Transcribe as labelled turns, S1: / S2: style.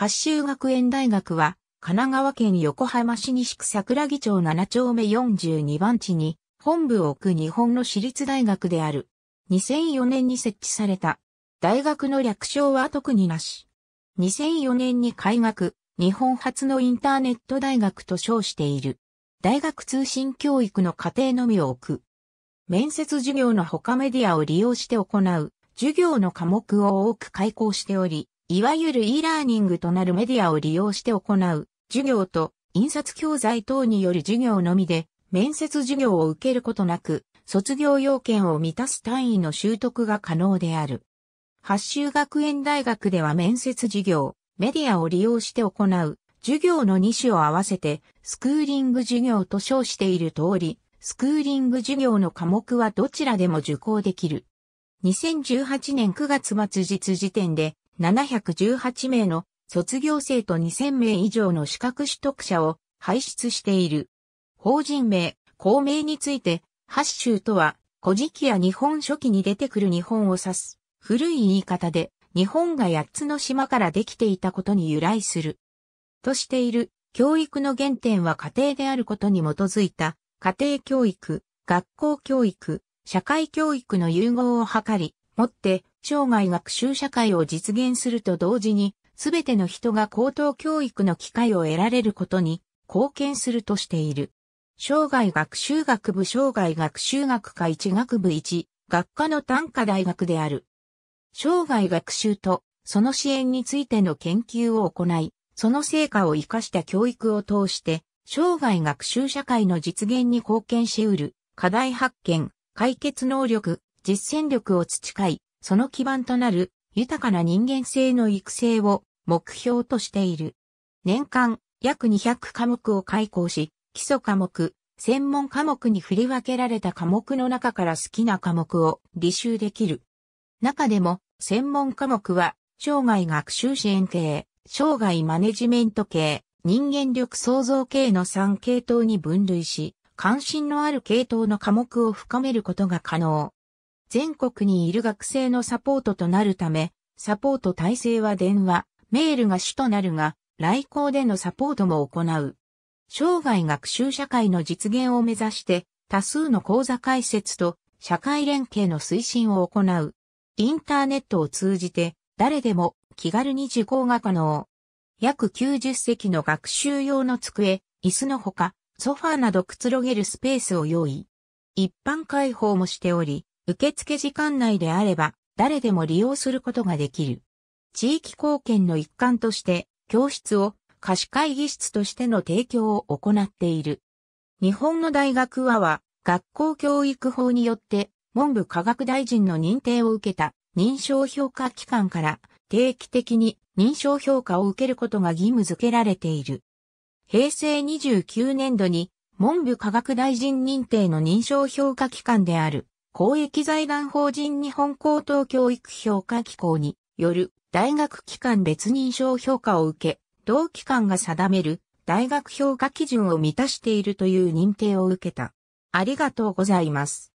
S1: 八州学園大学は、神奈川県横浜市西区桜木町7丁目42番地に、本部を置く日本の私立大学である。2004年に設置された。大学の略称は特になし。2004年に開学、日本初のインターネット大学と称している。大学通信教育の課程のみを置く。面接授業の他メディアを利用して行う、授業の科目を多く開講しており、いわゆる e ラーニングとなるメディアを利用して行う、授業と印刷教材等による授業のみで、面接授業を受けることなく、卒業要件を満たす単位の習得が可能である。八州学園大学では面接授業、メディアを利用して行う、授業の2種を合わせて、スクーリング授業と称している通り、スクーリング授業の科目はどちらでも受講できる。2018年9月末日時点で、718名の卒業生と2000名以上の資格取得者を輩出している。法人名、公名について、八州とは、古事記や日本書紀に出てくる日本を指す。古い言い方で、日本が8つの島からできていたことに由来する。としている、教育の原点は家庭であることに基づいた、家庭教育、学校教育、社会教育の融合を図り、もって生涯学習社会を実現すると同時に、すべての人が高等教育の機会を得られることに貢献するとしている。生涯学習学部生涯学習学科1学部1、学科の短科大学である。生涯学習とその支援についての研究を行い、その成果を活かした教育を通して、生涯学習社会の実現に貢献しうる、課題発見、解決能力、実践力を培い、その基盤となる豊かな人間性の育成を目標としている。年間約200科目を開講し、基礎科目、専門科目に振り分けられた科目の中から好きな科目を履修できる。中でも、専門科目は、生涯学習支援系、生涯マネジメント系、人間力創造系の3系統に分類し、関心のある系統の科目を深めることが可能。全国にいる学生のサポートとなるため、サポート体制は電話、メールが主となるが、来校でのサポートも行う。生涯学習社会の実現を目指して、多数の講座開設と社会連携の推進を行う。インターネットを通じて、誰でも気軽に受講が可能。約90席の学習用の机、椅子のほか、ソファーなどくつろげるスペースを用意。一般開放もしており、受付時間内であれば、誰でも利用することができる。地域貢献の一環として、教室を貸し会議室としての提供を行っている。日本の大学はは、学校教育法によって、文部科学大臣の認定を受けた認証評価機関から定期的に認証評価を受けることが義務付けられている。平成29年度に文部科学大臣認定の認証評価機関である公益財団法人日本高等教育評価機構による大学機関別認証評価を受け、同機関が定める大学評価基準を満たしているという認定を受けた。ありがとうございます。